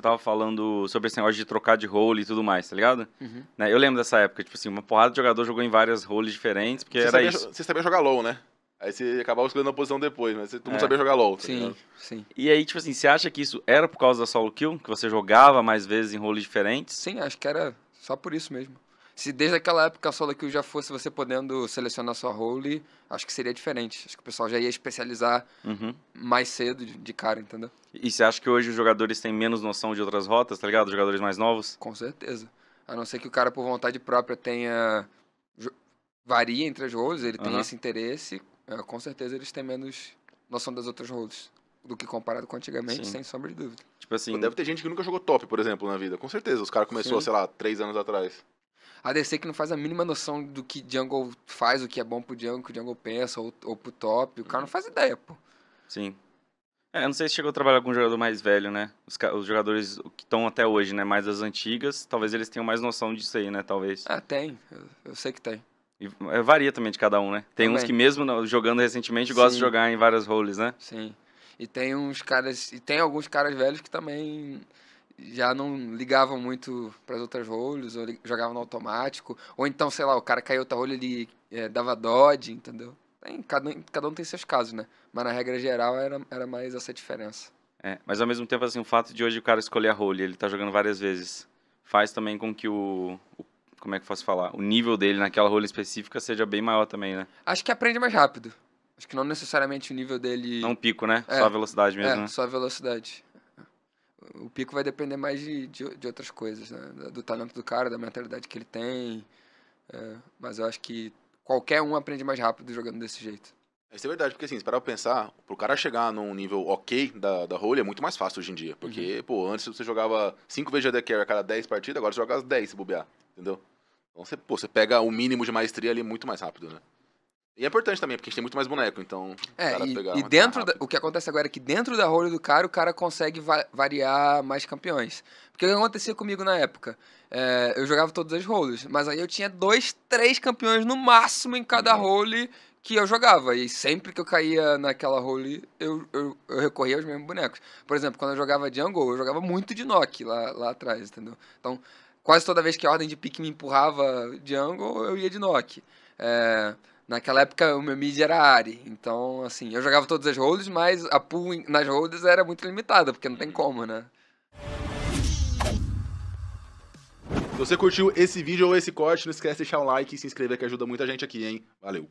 tu tava falando sobre esse negócio de trocar de role e tudo mais, tá ligado? Uhum. Né? Eu lembro dessa época, tipo assim, uma porrada de jogador jogou em várias roles diferentes, porque você era sabia, isso. Você sabia jogar low, né? Aí você acabava escolhendo a posição depois, mas todo mundo é. sabia jogar low. Tá sim, ligado? sim. E aí, tipo assim, você acha que isso era por causa da solo kill? Que você jogava mais vezes em roles diferentes? Sim, acho que era só por isso mesmo se desde aquela época a Solo Kill já fosse você podendo selecionar sua role, acho que seria diferente. Acho que o pessoal já ia especializar uhum. mais cedo de, de, cara, entendeu? E você acha que hoje os jogadores têm menos noção de outras rotas, tá ligado? Os jogadores mais novos? Com certeza. A não ser que o cara, por vontade própria, tenha. varia entre as roles, ele uhum. tem esse interesse, é, com certeza eles têm menos noção das outras roles do que comparado com antigamente, Sim. sem sombra de dúvida. Tipo assim. Deve ter gente que nunca jogou top, por exemplo, na vida. Com certeza. Os caras começou, sei lá, três anos atrás. A DC que não faz a mínima noção do que Jungle faz, o que é bom pro Jungle, o que o Jungle pensa, ou, ou pro top. O cara não uhum. faz ideia, pô. Sim. É, eu não sei se chegou a trabalhar com um jogador mais velho, né? Os, os jogadores que estão até hoje, né? Mais as antigas, talvez eles tenham mais noção disso aí, né? Talvez. Ah, tem. Eu, eu sei que tem. E é, varia também de cada um, né? Tem também. uns que mesmo jogando recentemente gostam de jogar em várias roles, né? Sim. E tem uns caras. E tem alguns caras velhos que também já não ligavam muito para as outras roles, ou jogavam no automático, ou então, sei lá, o cara caiu outra rolha, ele é, dava dodge, entendeu? Tem, cada, cada um tem seus casos, né? Mas na regra geral era, era mais essa diferença. É, mas ao mesmo tempo, assim, o fato de hoje o cara escolher a rolha, ele tá jogando várias vezes, faz também com que o, o como é que eu posso falar? O nível dele naquela rola específica seja bem maior também, né? Acho que aprende mais rápido. Acho que não necessariamente o nível dele. Não pico, né? É, só a velocidade é, mesmo. É, né? só a velocidade o pico vai depender mais de, de, de outras coisas, né? do talento do cara, da mentalidade que ele tem. É, mas eu acho que qualquer um aprende mais rápido jogando desse jeito. Isso é verdade, porque assim, se parar pra pensar, pro cara chegar num nível ok da, da role é muito mais fácil hoje em dia. Porque, uhum. pô, antes você jogava 5 vezes de Care a cada 10 partidas, agora você joga as 10 se bobear, entendeu? Então você, pô, você pega o mínimo de maestria ali muito mais rápido, né? E é importante também, porque a gente tem muito mais boneco, então. É, e, e dentro da, o que acontece agora é que dentro da role do cara, o cara consegue va variar mais campeões. Porque o que acontecia comigo na época? É, eu jogava todas as roles, mas aí eu tinha dois, três campeões no máximo em cada uhum. role que eu jogava. E sempre que eu caía naquela role, eu, eu, eu, recorria aos mesmos bonecos. Por exemplo, quando eu jogava Jungle, eu jogava muito de Nock lá, lá atrás, entendeu? Então, quase toda vez que a ordem de pique me empurrava Jungle, eu ia de Nock. É. Naquela época o meu mid era Ari, então assim, eu jogava todas as roles, mas a pool nas roles era muito limitada, porque não tem uhum. como, né? Se você curtiu esse vídeo ou esse corte, não esquece de deixar um like e se inscrever que ajuda muita gente aqui, hein? Valeu!